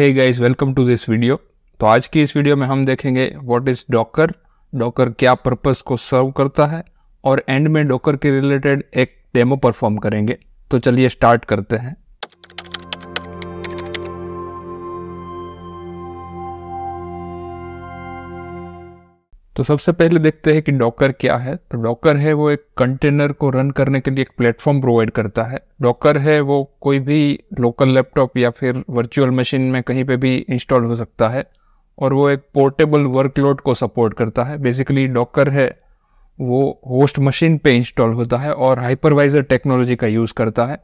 hey guys welcome to this video तो आज की इस वीडियो में हम देखेंगे व्हाट इज़ डॉकर डॉकर क्या पर्पस को सर्व करता है और एंड में डॉकर के रिलेटेड एक डेमो परफॉर्म करेंगे तो चलिए स्टार्ट करते हैं तो सबसे पहले देखते हैं कि डॉकर क्या है तो डॉकर है वो एक कंटेनर को रन करने के लिए एक प्लेटफॉर्म प्रोवाइड करता है डॉकर है वो कोई भी लोकल लैपटॉप या फिर वर्चुअल मशीन में कहीं पे भी इंस्टॉल हो सकता है और वो एक पोर्टेबल वर्कलोड को सपोर्ट करता है बेसिकली डॉकर है वो होस्ट मशीन पे इंस्टॉल होता है और हाइपरवाइज़र टेक्नोलॉजी का यूज़ करता है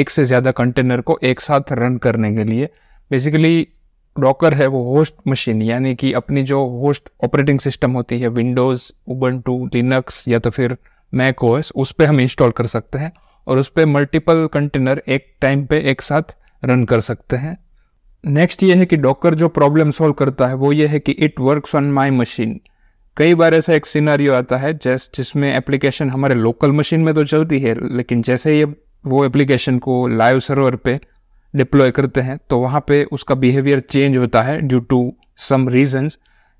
एक से ज़्यादा कंटेनर को एक साथ रन करने के लिए बेसिकली डॉकर है वो होस्ट मशीन यानी कि अपनी जो होस्ट ऑपरेटिंग सिस्टम होती है विंडोज़ टू लिनक्स या तो फिर मैक ओएस उस पर हम इंस्टॉल कर सकते हैं और उस पर मल्टीपल कंटेनर एक टाइम पे एक साथ रन कर सकते हैं नेक्स्ट ये है कि डॉकर जो प्रॉब्लम सॉल्व करता है वो ये है कि it works on my machine कई बार ऐसा एक सीनारी आता है जैस जिसमें एप्लीकेशन हमारे लोकल मशीन में तो चलती है लेकिन जैसे ही वो एप्लीकेशन को लाइव सर्वर पे डिप्लॉय करते हैं तो वहाँ पे उसका बिहेवियर चेंज होता है ड्यू टू सम रीजंस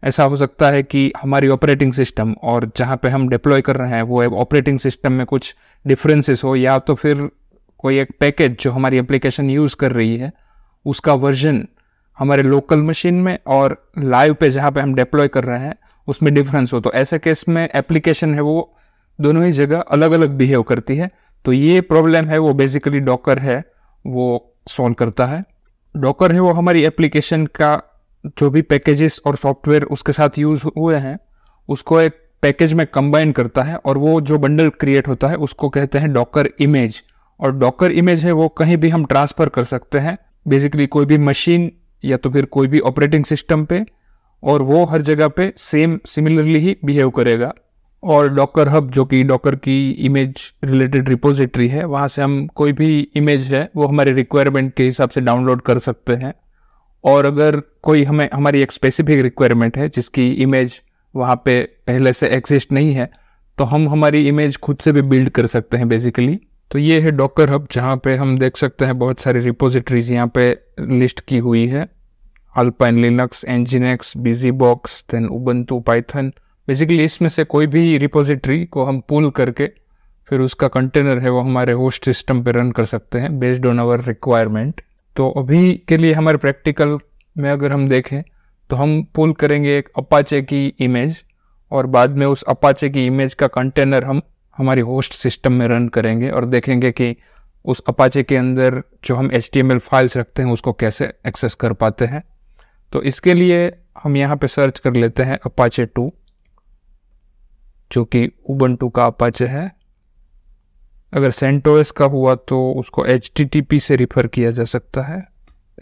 ऐसा हो सकता है कि हमारी ऑपरेटिंग सिस्टम और जहाँ पे हम डिप्लॉय कर रहे हैं वो ऑपरेटिंग सिस्टम में कुछ डिफरेंसेस हो या तो फिर कोई एक पैकेज जो हमारी एप्लीकेशन यूज़ कर रही है उसका वर्जन हमारे लोकल मशीन में और लाइव पे जहाँ पे हम डिप्लॉय कर रहे हैं उसमें डिफरेंस हो तो ऐसे केस में एप्लीकेशन है वो दोनों ही जगह अलग अलग बिहेव करती है तो ये प्रॉब्लम है वो बेसिकली डॉकर है वो सॉल्व करता है डॉकर है वो हमारी एप्लीकेशन का जो भी पैकेजेस और सॉफ्टवेयर उसके साथ यूज हुए हैं उसको एक पैकेज में कंबाइन करता है और वो जो बंडल क्रिएट होता है उसको कहते हैं डॉकर इमेज और डॉकर इमेज है वो कहीं भी हम ट्रांसफ़र कर सकते हैं बेसिकली कोई भी मशीन या तो फिर कोई भी ऑपरेटिंग सिस्टम पे और वो हर जगह पे सेम सिमिलरली ही बिहेव करेगा और डॉकर हब जो कि डॉकर की इमेज रिलेटेड रिपोजिटरी है वहाँ से हम कोई भी इमेज है वो हमारे रिक्वायरमेंट के हिसाब से डाउनलोड कर सकते हैं और अगर कोई हमें हमारी एक स्पेसिफिक रिक्वायरमेंट है जिसकी इमेज वहाँ पे पहले से एग्जिस्ट नहीं है तो हम हमारी इमेज खुद से भी बिल्ड कर सकते हैं बेसिकली तो ये है डॉकर हब जहाँ पे हम देख सकते हैं बहुत सारी रिपोजिटरीज यहाँ पे लिस्ट की हुई है Alpine Linux nginx busy box then Ubuntu Python basically इसमें से कोई भी रिपोजिटरी को हम पुल करके फिर उसका कंटेनर है वो हमारे होस्ट सिस्टम पे रन कर सकते हैं बेस्ड ऑन आवर रिक्वायरमेंट तो अभी के लिए हमारे प्रैक्टिकल में अगर हम देखें तो हम पुल करेंगे एक अपाचे की इमेज और बाद में उस अपाचे की इमेज का कंटेनर हम हमारी होस्ट सिस्टम में रन करेंगे और देखेंगे कि उस अपाचे के अंदर जो हम एच फाइल्स रखते हैं उसको कैसे एक्सेस कर पाते हैं तो इसके लिए हम यहाँ पे सर्च कर लेते हैं अपाचे टू जो कि उबंटू का अपाचे है अगर सेंटोएस का हुआ तो उसको एच से रिफ़र किया जा सकता है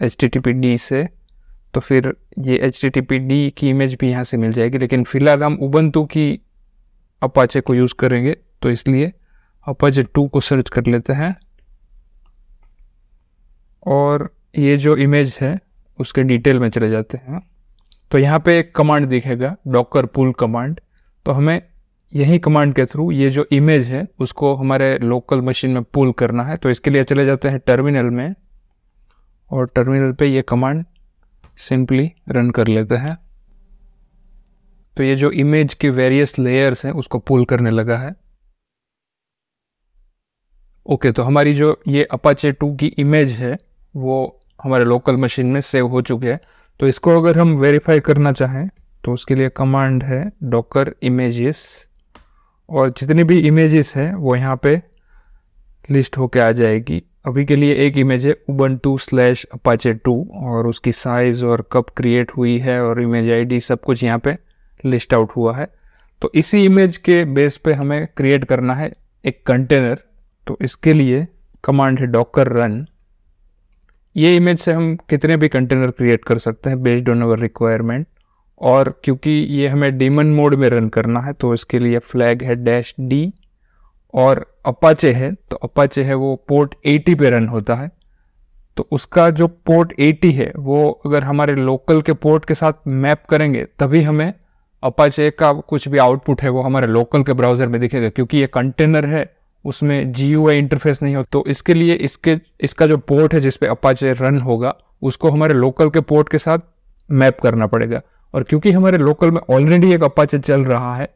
एच टी से तो फिर ये एच टी की इमेज भी यहाँ से मिल जाएगी लेकिन फ़िलहाल हम उबंटू की अपाचे को यूज़ करेंगे तो इसलिए अपाचे टू को सर्च कर लेते हैं और ये जो इमेज है उसके डिटेल में चले जाते हैं तो यहाँ पे एक कमांड दिखेगा डॉकर पुल कमांड तो हमें यही कमांड के थ्रू ये जो इमेज है उसको हमारे लोकल मशीन में पुल करना है तो इसके लिए चले जाते हैं टर्मिनल में और टर्मिनल पे ये कमांड सिंपली रन कर लेते हैं तो ये जो इमेज के वेरियस लेयर्स हैं उसको पुल करने लगा है ओके तो हमारी जो ये अपाचे टू की इमेज है वो हमारे लोकल मशीन में सेव हो चुकी है तो इसको अगर हम वेरीफाई करना चाहें तो उसके लिए कमांड है डॉकर इमेजेस और जितनी भी इमेजेस हैं वो यहाँ पे लिस्ट होके आ जाएगी अभी के लिए एक इमेज है Ubuntu slash Apache two और उसकी साइज़ और कब क्रिएट हुई है और इमेज आईडी सब कुछ यहाँ पे लिस्ट आउट हुआ है तो इसी इमेज के बेस पे हमें क्रिएट करना है एक कंटेनर तो इसके लिए कमांड है डॉकर रन ये इमेज से हम कितने भी कंटेनर क्रिएट कर सकते हैं बेस्ड ऑन अवर रिक्वायरमेंट और क्योंकि ये हमें डेमन मोड में रन करना है तो इसके लिए फ्लैग है डैश डी और अपाचे है तो अपाचे है वो पोर्ट 80 पे रन होता है तो उसका जो पोर्ट 80 है वो अगर हमारे लोकल के पोर्ट के साथ मैप करेंगे तभी हमें अपाचे का कुछ भी आउटपुट है वो हमारे लोकल के ब्राउज़र में दिखेगा क्योंकि ये कंटेनर है उसमें जी यू इंटरफेस नहीं हो तो इसके लिए इसके इसका जो पोर्ट है जिसपे अपाचे रन होगा उसको हमारे लोकल के पोर्ट के साथ मैप करना पड़ेगा और क्योंकि हमारे लोकल में ऑलरेडी एक अपाचे चल रहा है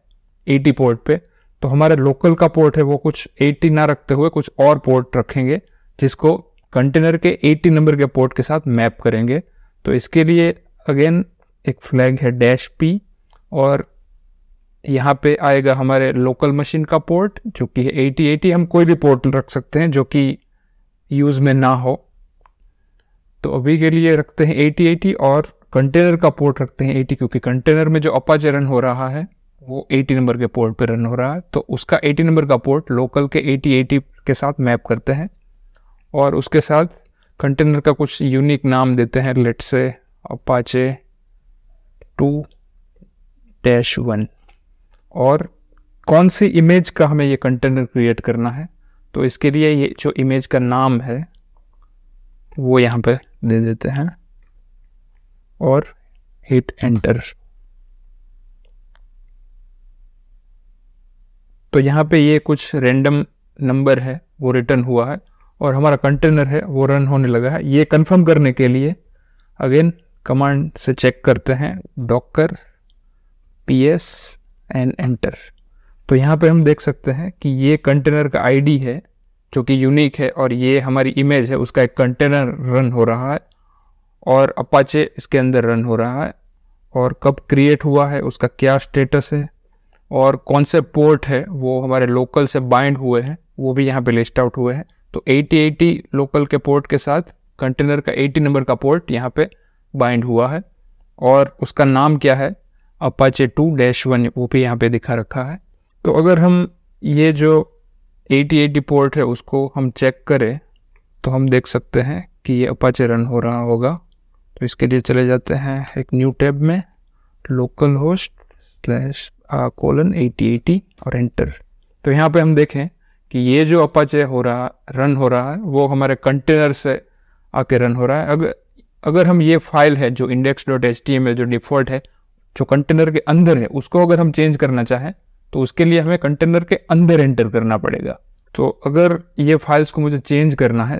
एटी पोर्ट पे तो हमारे लोकल का पोर्ट है वो कुछ एटी ना रखते हुए कुछ और पोर्ट रखेंगे जिसको कंटेनर के एटी नंबर के पोर्ट के साथ मैप करेंगे तो इसके लिए अगेन एक फ्लैग है डैश पी और यहाँ पे आएगा हमारे लोकल मशीन का पोर्ट जो कि है एटी एटी हम कोई भी पोर्ट रख सकते हैं जो कि यूज़ में ना हो तो अभी के लिए रखते हैं एटी एटी और कंटेनर का पोर्ट रखते हैं एटी क्योंकि कंटेनर में जो अपाचे रन हो रहा है वो एटी नंबर के पोर्ट पर रन हो रहा है तो उसका एटी नंबर का पोर्ट लोकल के एटी एटी के साथ मैप करते हैं और उसके साथ कंटेनर का कुछ यूनिक नाम देते हैं लेट से अपाचे टू डैश वन और कौन सी इमेज का हमें ये कंटेनर क्रिएट करना है तो इसके लिए ये जो इमेज का नाम है वो यहाँ पर दे देते हैं और हिट एंटर तो यहाँ पे ये कुछ रैंडम नंबर है वो रिटर्न हुआ है और हमारा कंटेनर है वो रन होने लगा है ये कंफर्म करने के लिए अगेन कमांड से चेक करते हैं docker P S and enter तो यहाँ पे हम देख सकते हैं कि ये कंटेनर का आईडी है जो कि यूनिक है और ये हमारी इमेज है उसका एक कंटेनर रन हो रहा है और अपाचे इसके अंदर रन हो रहा है और कब क्रिएट हुआ है उसका क्या स्टेटस है और कौन से पोर्ट है वो हमारे लोकल से बाइंड हुए हैं वो भी यहाँ पे लिस्ट आउट हुए हैं तो 8080 लोकल के पोर्ट के साथ कंटेनर का 80 नंबर का पोर्ट यहाँ पे बाइंड हुआ है और उसका नाम क्या है अपाचे टू डैश वन वो भी यहाँ पे दिखा रखा है तो अगर हम ये जो 8080 पोर्ट है उसको हम चेक करें तो हम देख सकते हैं कि ये अपाचे रन हो रहा होगा तो इसके लिए चले जाते हैं एक न्यू टैब में local host slash colon eighty eighty और एंटर तो यहाँ पे हम देखें कि ये जो अपाचे हो रहा रन हो रहा है वो हमारे कंटेनर से आके रन हो रहा है अगर अगर हम ये फाइल है जो index dot H T M जो डिफ़ॉल्ट है जो कंटेनर के अंदर है उसको अगर हम चेंज करना चाहें तो उसके लिए हमें कंटेनर के अंदर एंटर करना पड़ेगा तो अगर ये फाइल्स को मुझे चेंज करना है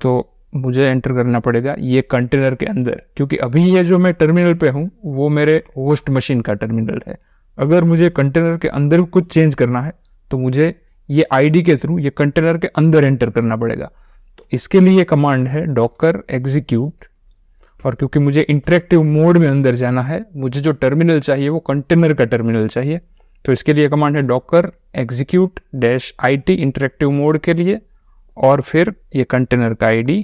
तो मुझे एंटर करना पड़ेगा ये कंटेनर के अंदर क्योंकि अभी ये जो मैं टर्मिनल पे हूँ वो मेरे होस्ट मशीन का टर्मिनल है अगर मुझे कंटेनर के अंदर कुछ चेंज करना है तो मुझे ये आईडी के थ्रू ये कंटेनर के अंदर एंटर करना पड़ेगा तो इसके लिए कमांड है डॉकर एग्जीक्यूट और क्योंकि मुझे इंटरेक्टिव मोड में अंदर जाना है मुझे जो टर्मिनल चाहिए वो कंटेनर का टर्मिनल चाहिए तो इसके लिए कमांड है docker execute dash I T interactive mode के लिए और फिर ये कंटेनर का आईडी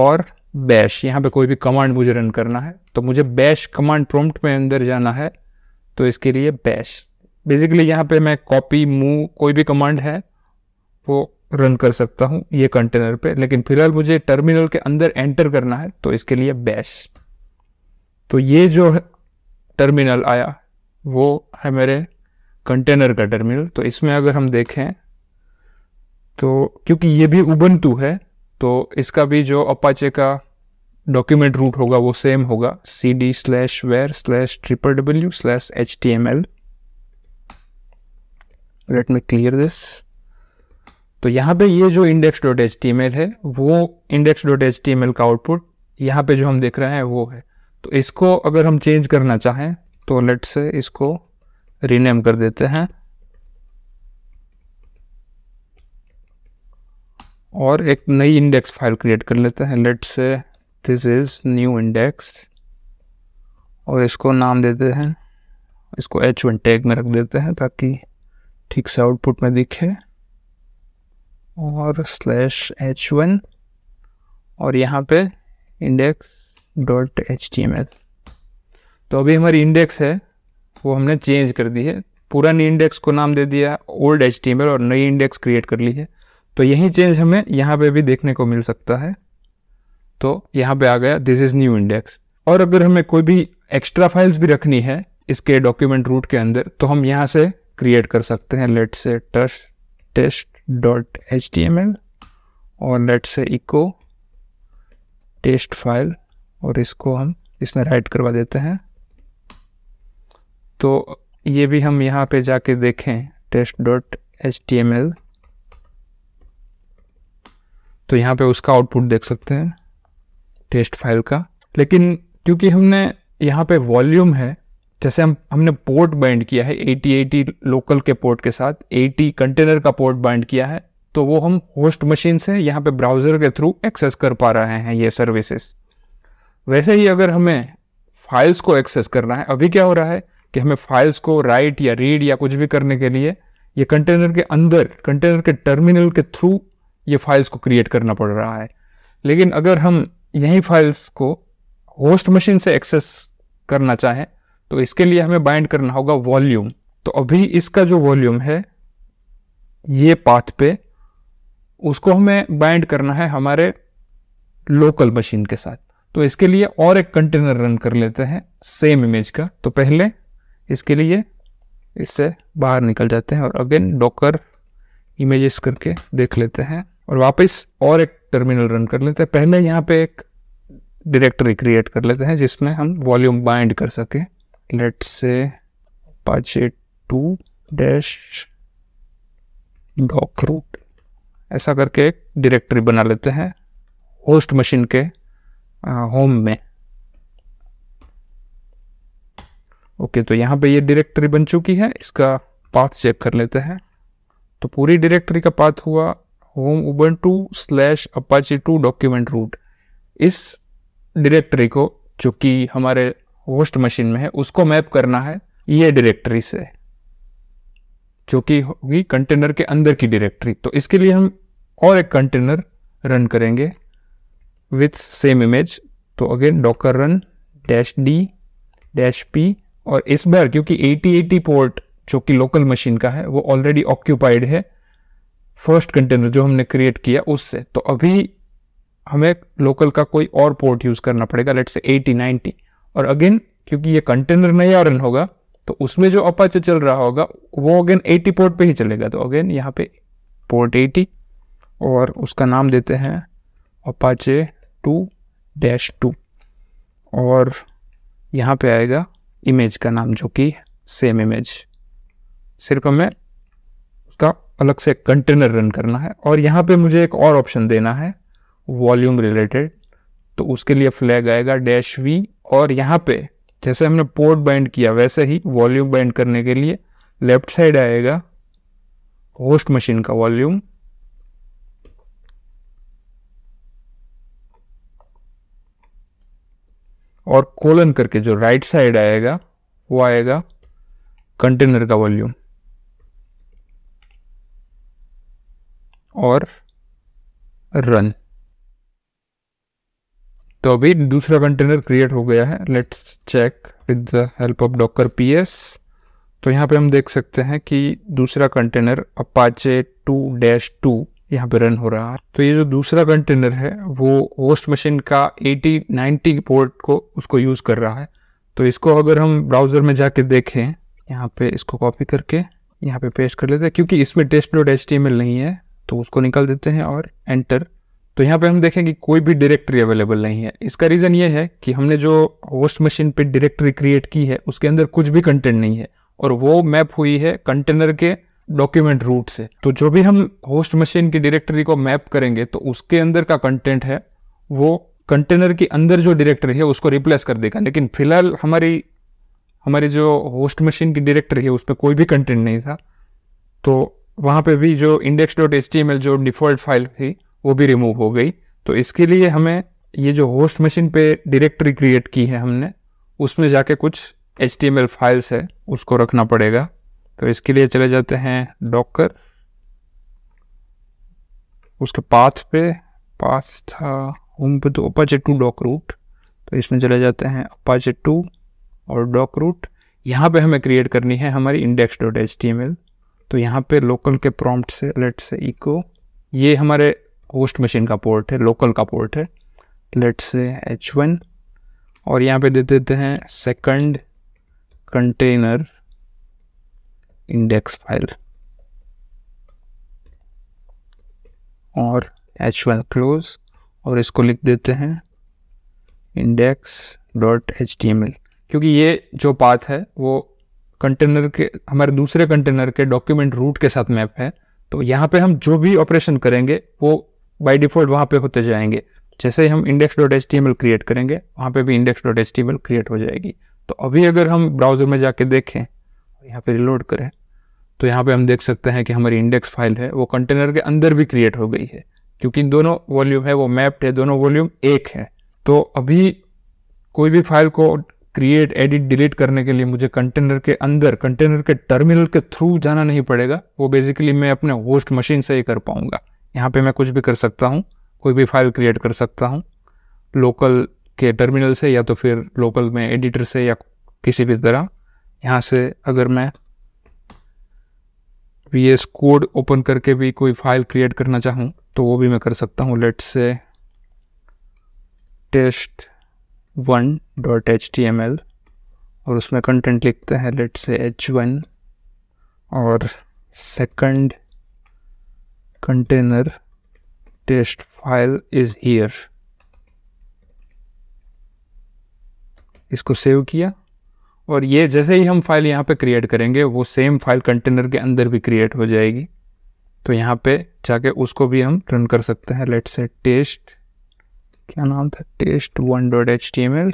और बैश यहाँ पे कोई भी कमांड मुझे रन करना है तो मुझे बैश कमांड प्रॉम्प्ट में अंदर जाना है तो इसके लिए बैश बेसिकली यहाँ पे मैं कॉपी मूव कोई भी कमांड है वो रन कर सकता हूँ ये कंटेनर पे लेकिन फिलहाल मुझे टर्मिनल के अंदर एंटर करना है तो इसके लिए बैश तो ये जो टर्मिनल आया वो है मेरे कंटेनर का टर्मिनल तो इसमें अगर हम देखें तो क्योंकि ये भी उबंटू है तो इसका भी जो अपाचे का डॉक्यूमेंट रूट होगा वो सेम होगा C D slash var slash triple W slash H T M L let me clear this तो यहाँ पे ये जो index dot H T M L है वो index dot H T M L का आउटपुट यहाँ पे जो हम देख रहे हैं वो है तो इसको अगर हम चेंज करना चाहें तो लेट से इसको रीनेम कर देते हैं और एक नई इंडेक्स फाइल क्रिएट कर लेते हैं let's say this is new index और इसको नाम देते हैं इसको एच वन टैग में रख देते हैं ताकि ठीक से आउटपुट में दिखे और स्लैश एच वन और यहाँ पे index dot H T M L तो अभी हमारी इंडेक्स है वो हमने चेंज कर दी है पुरानी इंडेक्स को नाम दे दिया old H T M L और नई इंडेक्स क्रिएट कर ली है तो यही चेंज हमें यहाँ पे भी देखने को मिल सकता है तो यहाँ पे आ गया दिस इज़ न्यू इंडेक्स और अगर हमें कोई भी एक्स्ट्रा फाइल्स भी रखनी है इसके डॉक्यूमेंट रूट के अंदर तो हम यहाँ से क्रिएट कर सकते हैं let's say touch test dot H T M L और let's say echo test file और इसको हम इसमें राइट करवा देते हैं तो ये भी हम यहाँ पे जाके देखें test dot H T M L तो यहाँ पे उसका आउटपुट देख सकते हैं टेस्ट फाइल का लेकिन क्योंकि हमने यहाँ पे वॉल्यूम है जैसे हम हमने पोर्ट बाइंड किया है 8080 लोकल के पोर्ट के साथ 80 कंटेनर का पोर्ट बाइंड किया है तो वो हम होस्ट मशीन से यहाँ पे ब्राउज़र के थ्रू एक्सेस कर पा रहे हैं ये सर्विसेस वैसे ही अगर हमें फाइल्स को एक्सेस करना है अभी क्या हो रहा है कि हमें फाइल्स को राइट या रीड या कुछ भी करने के लिए ये कंटेनर के अंदर कंटेनर के टर्मिनल के थ्रू ये फाइल्स को क्रिएट करना पड़ रहा है लेकिन अगर हम यही फाइल्स को होस्ट मशीन से एक्सेस करना चाहें तो इसके लिए हमें बाइंड करना होगा वॉल्यूम तो अभी इसका जो वॉल्यूम है ये पाथ पे उसको हमें बाइंड करना है हमारे लोकल मशीन के साथ तो इसके लिए और एक कंटेनर रन कर लेते हैं सेम इमेज का तो पहले इसके लिए इससे बाहर निकल जाते हैं और अगेन डॉकर इमेजेस करके देख लेते हैं और वापस और एक टर्मिनल रन कर लेते हैं पहले यहाँ पे एक डायरेक्टरी क्रिएट कर लेते हैं जिसमें हम वॉल्यूम बाइंड कर सके लेट से पाचे टू डैश डॉक रूट ऐसा करके एक डायरेक्टरी बना लेते हैं होस्ट मशीन के होम में ओके तो यहाँ पे ये डायरेक्टरी बन चुकी है इसका पाथ चेक कर लेते हैं तो पूरी डायरेक्टरी का पाथ हुआ home two slash Apache two document root इस डायरेक्टरी को जो कि हमारे होस्ट मशीन में है उसको मैप करना है ये डायरेक्टरी से जो कि होगी कंटेनर के अंदर की डायरेक्टरी तो इसके लिए हम और एक कंटेनर रन करेंगे विथ सेम इमेज तो again docker run dash D dash P और इस बार क्योंकि 8080 पोर्ट जो कि लोकल मशीन का है वो ऑलरेडी ऑक्यूपाइड है फर्स्ट कंटेनर जो हमने क्रिएट किया उससे तो अभी हमें लोकल का कोई और पोर्ट यूज़ करना पड़ेगा लेट से 80 90 और अगेन क्योंकि ये कंटेनर नया रन होगा तो उसमें जो अपाचे चल रहा होगा वो अगेन 80 पोर्ट पे ही चलेगा तो अगेन यहाँ पे पोर्ट 80 और उसका नाम देते हैं अपाचे टू डैश टू और यहाँ पे आएगा इमेज का नाम जो कि सेम इमेज सिर्फ हमें अलग से कंटेनर रन करना है और यहाँ पे मुझे एक और ऑप्शन देना है वॉल्यूम रिलेटेड तो उसके लिए फ्लैग आएगा डैश वी और यहाँ पे जैसे हमने पोर्ट बाइंड किया वैसे ही वॉल्यूम बाइंड करने के लिए लेफ्ट साइड आएगा होस्ट मशीन का वॉल्यूम और कोलन करके जो राइट साइड आएगा वो आएगा कंटेनर का वॉल्यूम और रन तो अभी दूसरा कंटेनर क्रिएट हो गया है let's check with the help of doctor P तो यहाँ पे हम देख सकते हैं कि दूसरा container Apache two dash two यहाँ पे रन हो रहा है तो ये जो दूसरा कंटेनर है वो होस्ट मशीन का 80 90 पोर्ट को उसको यूज़ कर रहा है तो इसको अगर हम ब्राउज़र में जाके देखें यहाँ पे इसको कॉपी करके यहाँ पे पेस्ट कर लेते हैं क्योंकि इसमें टेस्ट डॉट एच नहीं है तो उसको निकाल देते हैं और एंटर तो यहाँ पे हम देखेंगे कोई भी डायरेक्टरी अवेलेबल नहीं है इसका रीज़न ये है कि हमने जो होस्ट मशीन पे डायरेक्टरी क्रिएट की है उसके अंदर कुछ भी कंटेंट नहीं है और वो मैप हुई है कंटेनर के डॉक्यूमेंट रूट से तो जो भी हम होस्ट मशीन की डायरेक्टरी को मैप करेंगे तो उसके अंदर का कंटेंट है वो कंटेनर के अंदर जो डायरेक्टरी है उसको रिप्लेस कर देगा लेकिन फिलहाल हमारी हमारी जो होस्ट मशीन की डायरेक्टरी है उसमें कोई भी कंटेंट नहीं था तो वहाँ पे भी जो इंडेक्स डॉट एच जो डिफ़ॉल्ट फाइल थी वो भी रिमूव हो गई तो इसके लिए हमें ये जो होस्ट मशीन पे डायरेक्टरी क्रिएट की है हमने उसमें जाके कुछ एच फाइल्स है उसको रखना पड़ेगा तो इसके लिए चले जाते हैं डॉकर उसके पाथ पे पाथ था होम पे तो अपाचे टू डॉक रूट तो इसमें चले जाते हैं अपाचे टू और डॉक रूट यहाँ पे हमें क्रिएट करनी है हमारी index dot H T M L तो यहाँ पे लोकल के प्रॉम्प्ट से लेट से इको ये हमारे होस्ट मशीन का पोर्ट है लोकल का पोर्ट है लेट से एच वन और यहाँ पे दे देते हैं सेकंड कंटेनर इंडेक्स फाइल और एच वन क्लोज और इसको लिख देते हैं index dot H M L क्योंकि ये जो पाथ है वो कंटेनर के हमारे दूसरे कंटेनर के डॉक्यूमेंट रूट के साथ मैप है तो यहाँ पे हम जो भी ऑपरेशन करेंगे वो बाय डिफॉल्ट वहाँ पे होते जाएंगे जैसे ही हम इंडेक्स डॉट एच क्रिएट करेंगे वहाँ पे भी इंडेक्स डॉट एच क्रिएट हो जाएगी तो अभी अगर हम ब्राउज़र में जाके देखें और यहाँ पे रिलोड करें तो यहाँ पे हम देख सकते हैं कि हमारी इंडेक्स फाइल है वो कंटेनर के अंदर भी क्रिएट हो गई है क्योंकि दोनों वॉल्यूम है वो मैप्ड है दोनों वॉल्यूम एक है तो अभी कोई भी फाइल को क्रिएट एडिट डिलीट करने के लिए मुझे कंटेनर के अंदर कंटेनर के टर्मिनल के थ्रू जाना नहीं पड़ेगा वो बेसिकली मैं अपने होस्ट मशीन से ही कर पाऊँगा यहाँ पे मैं कुछ भी कर सकता हूँ कोई भी फाइल क्रिएट कर सकता हूँ लोकल के टर्मिनल से या तो फिर लोकल में एडिटर से या किसी भी तरह यहाँ से अगर मैं वी एस कोड ओपन करके भी कोई फाइल क्रिएट करना चाहूँ तो वो भी मैं कर सकता हूँ let's say test one dot H T M L और उसमें कंटेंट लिखते हैं लेट से एच वन और second container test file is here इसको सेव किया और ये जैसे ही हम फाइल यहाँ पे क्रिएट करेंगे वो सेम फाइल कंटेनर के अंदर भी क्रिएट हो जाएगी तो यहाँ पे जाके उसको भी हम रन कर सकते हैं लेट से टेस्ट क्या नाम था test one dot H T M L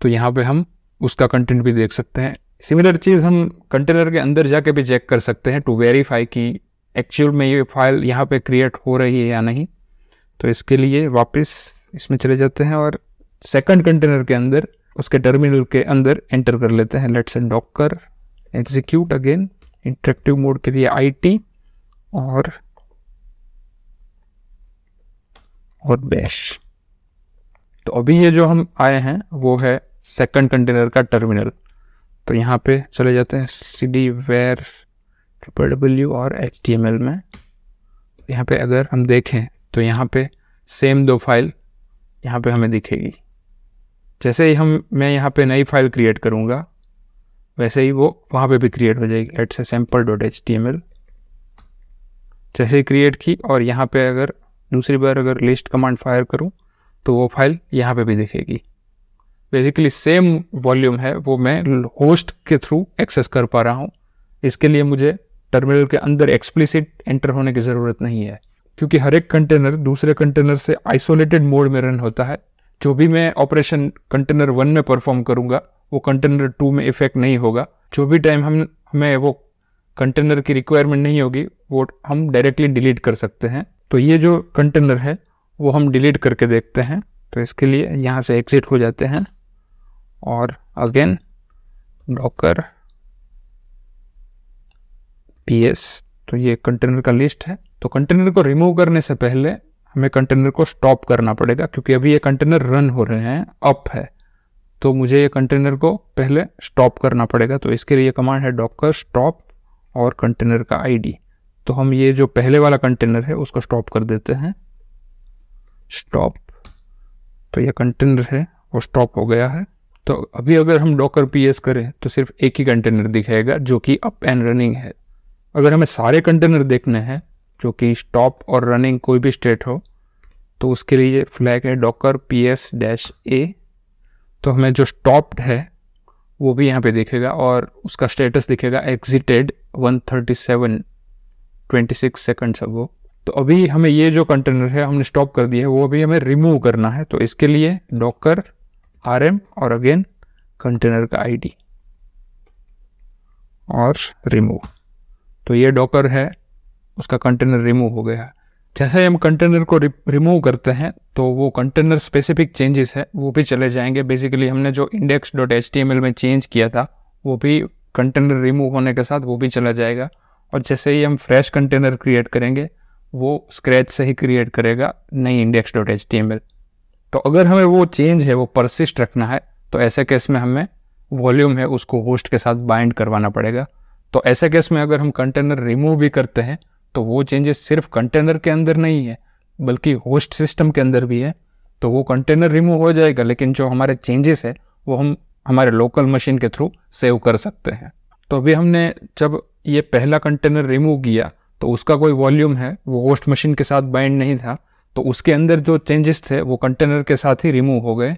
तो यहाँ पे हम उसका कंटेंट भी देख सकते हैं सिमिलर चीज़ हम कंटेनर के अंदर जाके भी चेक कर सकते हैं टू वेरीफाई कि एक्चुअल में ये फाइल यहाँ पे क्रिएट हो रही है या नहीं तो इसके लिए वापस इसमें चले जाते हैं और सेकंड कंटेनर के अंदर उसके टर्मिनल के अंदर एंटर कर लेते हैं let's and docker execute again interactive mode के लिए आई और और बैश तो अभी ये जो हम आए हैं वो है सेकंड कंटेनर का टर्मिनल तो यहाँ पे चले जाते हैं C D var triple W और एच टी एम एल में यहाँ पे अगर हम देखें तो यहाँ पे सेम दो फाइल यहाँ पे हमें दिखेगी जैसे ही हम मैं यहाँ पे नई फाइल क्रिएट करूँगा वैसे ही वो वहाँ पे भी क्रिएट हो जाएगी let's say sample dot H T M L जैसे ही क्रिएट की और यहाँ पे अगर दूसरी बार अगर लिस्ट कमांड फायर करूँ तो वो फाइल यहाँ पे भी दिखेगी बेसिकली सेम वॉल्यूम है वो मैं होस्ट के थ्रू एक्सेस कर पा रहा हूँ इसके लिए मुझे टर्मिनल के अंदर एक्सप्लिसिट एंटर होने की ज़रूरत नहीं है क्योंकि हर एक कंटेनर दूसरे कंटेनर से आइसोलेटेड मोड में रन होता है जो भी मैं ऑपरेशन कंटेनर वन में परफॉर्म करूँगा वो कंटेनर टू में इफेक्ट नहीं होगा जो भी टाइम हम हमें वो कंटेनर की रिक्वायरमेंट नहीं होगी वो हम डायरेक्टली डिलीट कर सकते हैं तो ये जो कंटेनर है वो हम डिलीट करके देखते हैं तो इसके लिए यहाँ से एग्जिट हो जाते हैं और अगेन डॉकर एस तो ये कंटेनर का लिस्ट है तो कंटेनर को रिमूव करने से पहले हमें कंटेनर को स्टॉप करना पड़ेगा क्योंकि अभी ये कंटेनर रन हो रहे हैं अप है तो मुझे ये कंटेनर को पहले स्टॉप करना पड़ेगा तो इसके लिए कमांड है डॉकर स्टॉप और कंटेनर का आईडी तो हम ये जो पहले वाला कंटेनर है उसको स्टॉप कर देते हैं स्टॉप तो ये कंटेनर है वो स्टॉप हो गया है तो अभी अगर हम डॉकर पी करें तो सिर्फ एक ही कंटेनर दिखेगा जो कि अप एंड रनिंग है अगर हमें सारे कंटेनर देखने हैं जो कि स्टॉप और रनिंग कोई भी स्टेट हो तो उसके लिए फ्लैग है docker P S dash A तो हमें जो स्टॉप्ड है वो भी यहाँ पे दिखेगा और उसका स्टेटस दिखेगा एग्जिटेड 137 26 सेकंड्स अगो तो अभी हमें ये जो कंटेनर है हमने स्टॉप कर दिया है वो अभी हमें रिमूव करना है तो इसके लिए डॉकर आर और अगेन कंटेनर का आईडी और रिमूव तो ये डॉकर है उसका कंटेनर रिमूव हो गया जैसे ही हम कंटेनर को रिमूव करते हैं तो वो कंटेनर स्पेसिफिक चेंजेस है वो भी चले जाएंगे बेसिकली हमने जो इंडेक्स डॉट एच में चेंज किया था वो भी कंटेनर रिमूव होने के साथ वो भी चला जाएगा और जैसे ही हम फ्रेश कंटेनर क्रिएट करेंगे वो स्क्रैच से ही क्रिएट करेगा नई index dot H T M L तो अगर हमें वो चेंज है वो परसिस्ट रखना है तो ऐसे केस में हमें वॉल्यूम है उसको होस्ट के साथ बाइंड करवाना पड़ेगा तो ऐसे केस में अगर हम कंटेनर रिमूव भी करते हैं तो वो चेंजेस सिर्फ कंटेनर के अंदर नहीं है बल्कि होस्ट सिस्टम के अंदर भी है तो वो कंटेनर रिमूव हो जाएगा लेकिन जो हमारे चेंजेस है वो हम हमारे लोकल मशीन के थ्रू सेव कर सकते हैं तो अभी हमने जब ये पहला कंटेनर रिमूव किया तो उसका कोई वॉल्यूम है वो होस्ट मशीन के साथ बाइंड नहीं था तो उसके अंदर जो चेंजेस थे वो कंटेनर के साथ ही रिमूव हो गए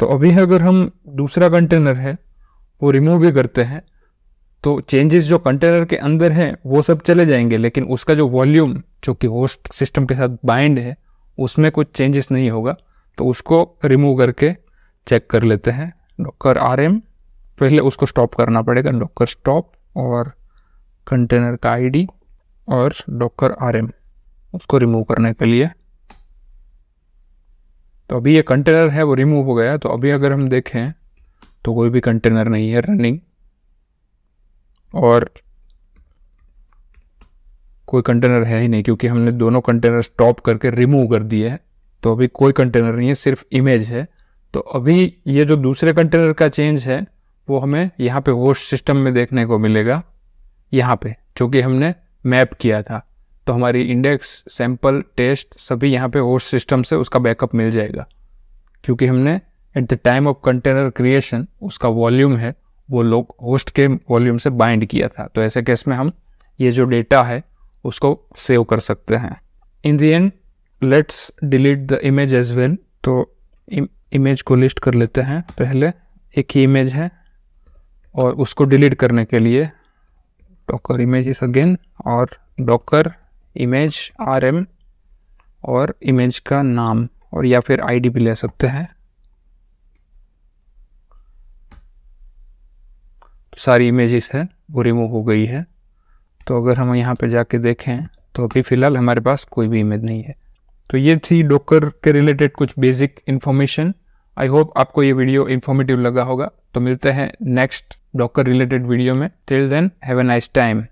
तो अभी अगर हम दूसरा कंटेनर है वो रिमूव भी करते हैं तो चेंजेस जो कंटेनर के अंदर हैं वो सब चले जाएंगे लेकिन उसका जो वॉल्यूम जो कि होस्ट सिस्टम के साथ बाइंड है उसमें कुछ चेंजेस नहीं होगा तो उसको रिमूव करके चेक कर लेते हैं डॉक्कर आर एम पहले उसको स्टॉप करना पड़ेगा डॉक्कर स्टॉप और कंटेनर का आईडी और डॉकर आरएम उसको रिमूव करने के लिए तो अभी ये कंटेनर है वो रिमूव हो गया तो अभी अगर हम देखें तो कोई भी कंटेनर नहीं है रनिंग और कोई कंटेनर है ही नहीं क्योंकि हमने दोनों कंटेनर स्टॉप करके रिमूव कर दिए हैं तो अभी कोई कंटेनर नहीं है सिर्फ इमेज है तो अभी ये जो दूसरे कंटेनर का चेंज है वो हमें यहाँ पे होस्ट सिस्टम में देखने को मिलेगा यहाँ पे जो कि हमने मैप किया था तो हमारी इंडेक्स सैंपल टेस्ट सभी यहाँ पे होस्ट सिस्टम से उसका बैकअप मिल जाएगा क्योंकि हमने at the time of container creation उसका वॉल्यूम है वो लोग होस्ट के वॉल्यूम से बाइंड किया था तो ऐसे केस में हम ये जो डेटा है उसको सेव कर सकते हैं in the end let's delete the image as well तो इमेज को लिस्ट कर लेते हैं पहले एक ही इमेज है और उसको डिलीट करने के लिए docker images again और docker image rm और इमेज का नाम और या फिर आई भी ले सकते हैं सारी इमेजेस है वो रिमूव हो गई है तो अगर हम यहाँ पे जाके देखें तो अभी फ़िलहाल हमारे पास कोई भी इमेज नहीं है तो ये थी डॉकर के रिलेटेड कुछ बेसिक इन्फॉर्मेशन आई होप आपको ये वीडियो इन्फॉर्मेटिव लगा होगा तो मिलते हैं नेक्स्ट डॉकर रिलेटेड वीडियो में till then have a nice time